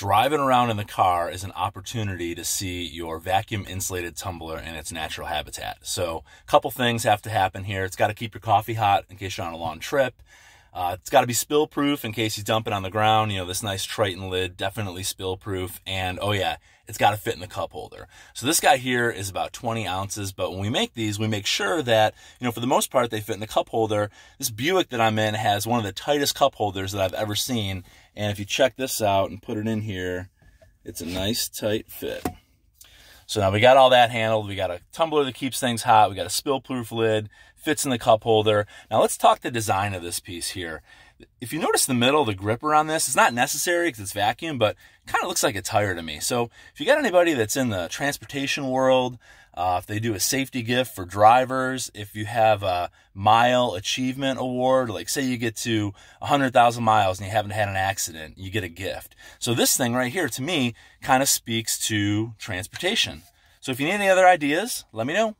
Driving around in the car is an opportunity to see your vacuum insulated tumbler in its natural habitat. So, a couple things have to happen here. It's got to keep your coffee hot in case you're on a long trip. Uh, it's got to be spill proof in case you dump it on the ground. You know, this nice Triton lid, definitely spill proof. And oh, yeah, it's got to fit in the cup holder. So this guy here is about 20 ounces, but when we make these, we make sure that, you know, for the most part, they fit in the cup holder. This Buick that I'm in has one of the tightest cup holders that I've ever seen. And if you check this out and put it in here, it's a nice tight fit. So now we got all that handled. We got a tumbler that keeps things hot. We got a spill proof lid, fits in the cup holder. Now let's talk the design of this piece here if you notice the middle, the gripper on this, it's not necessary because it's vacuum, but kind of looks like a tire to me. So if you got anybody that's in the transportation world, uh, if they do a safety gift for drivers, if you have a mile achievement award, like say you get to 100,000 miles and you haven't had an accident, you get a gift. So this thing right here to me kind of speaks to transportation. So if you need any other ideas, let me know.